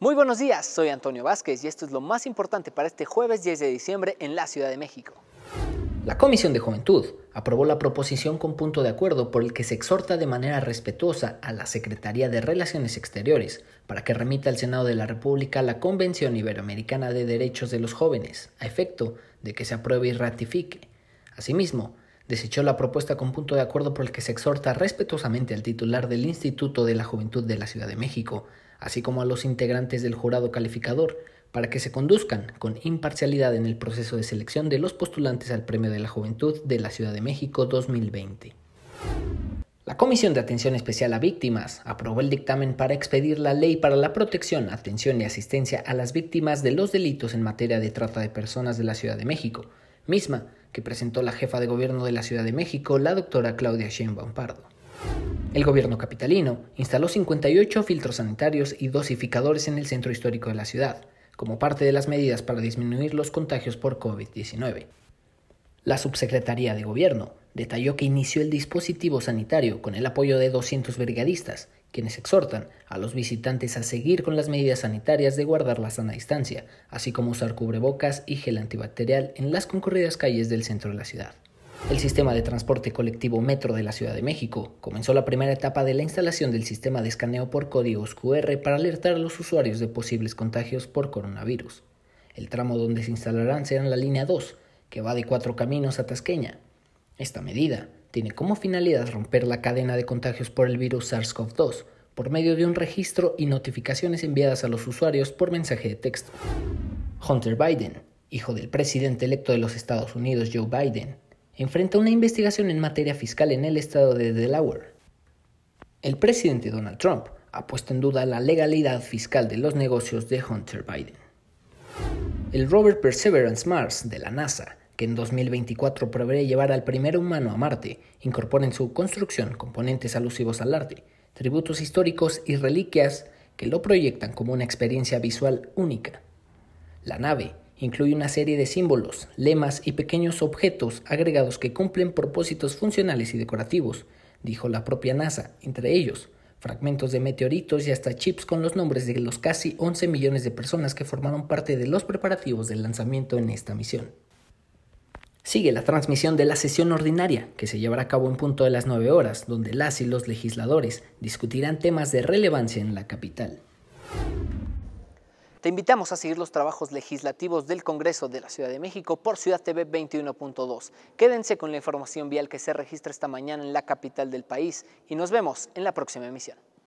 Muy buenos días, soy Antonio Vázquez y esto es lo más importante para este jueves 10 de diciembre en la Ciudad de México. La Comisión de Juventud aprobó la proposición con punto de acuerdo por el que se exhorta de manera respetuosa a la Secretaría de Relaciones Exteriores para que remita al Senado de la República la Convención Iberoamericana de Derechos de los Jóvenes, a efecto de que se apruebe y ratifique. Asimismo, desechó la propuesta con punto de acuerdo por el que se exhorta respetuosamente al titular del Instituto de la Juventud de la Ciudad de México, así como a los integrantes del jurado calificador, para que se conduzcan con imparcialidad en el proceso de selección de los postulantes al Premio de la Juventud de la Ciudad de México 2020. La Comisión de Atención Especial a Víctimas aprobó el dictamen para expedir la Ley para la Protección, Atención y Asistencia a las Víctimas de los Delitos en materia de trata de personas de la Ciudad de México, misma que presentó la jefa de gobierno de la Ciudad de México, la doctora Claudia Sheinbaum Pardo. El gobierno capitalino instaló 58 filtros sanitarios y dosificadores en el centro histórico de la ciudad, como parte de las medidas para disminuir los contagios por COVID-19. La subsecretaría de Gobierno detalló que inició el dispositivo sanitario con el apoyo de 200 brigadistas, quienes exhortan a los visitantes a seguir con las medidas sanitarias de guardar la sana distancia, así como usar cubrebocas y gel antibacterial en las concurridas calles del centro de la ciudad. El sistema de transporte colectivo Metro de la Ciudad de México comenzó la primera etapa de la instalación del sistema de escaneo por códigos QR para alertar a los usuarios de posibles contagios por coronavirus. El tramo donde se instalarán será la línea 2, que va de Cuatro Caminos a Tasqueña. Esta medida tiene como finalidad romper la cadena de contagios por el virus SARS-CoV-2 por medio de un registro y notificaciones enviadas a los usuarios por mensaje de texto. Hunter Biden, hijo del presidente electo de los Estados Unidos Joe Biden, enfrenta una investigación en materia fiscal en el estado de Delaware. El presidente Donald Trump ha puesto en duda la legalidad fiscal de los negocios de Hunter Biden. El rover Perseverance Mars de la NASA, que en 2024 prevé llevar al primer humano a Marte, incorpora en su construcción componentes alusivos al arte, tributos históricos y reliquias que lo proyectan como una experiencia visual única. La nave incluye una serie de símbolos, lemas y pequeños objetos agregados que cumplen propósitos funcionales y decorativos, dijo la propia NASA, entre ellos fragmentos de meteoritos y hasta chips con los nombres de los casi 11 millones de personas que formaron parte de los preparativos del lanzamiento en esta misión. Sigue la transmisión de la sesión ordinaria, que se llevará a cabo en punto de las 9 horas, donde las y los legisladores discutirán temas de relevancia en la capital. Te invitamos a seguir los trabajos legislativos del Congreso de la Ciudad de México por Ciudad TV 21.2. Quédense con la información vial que se registra esta mañana en la capital del país y nos vemos en la próxima emisión.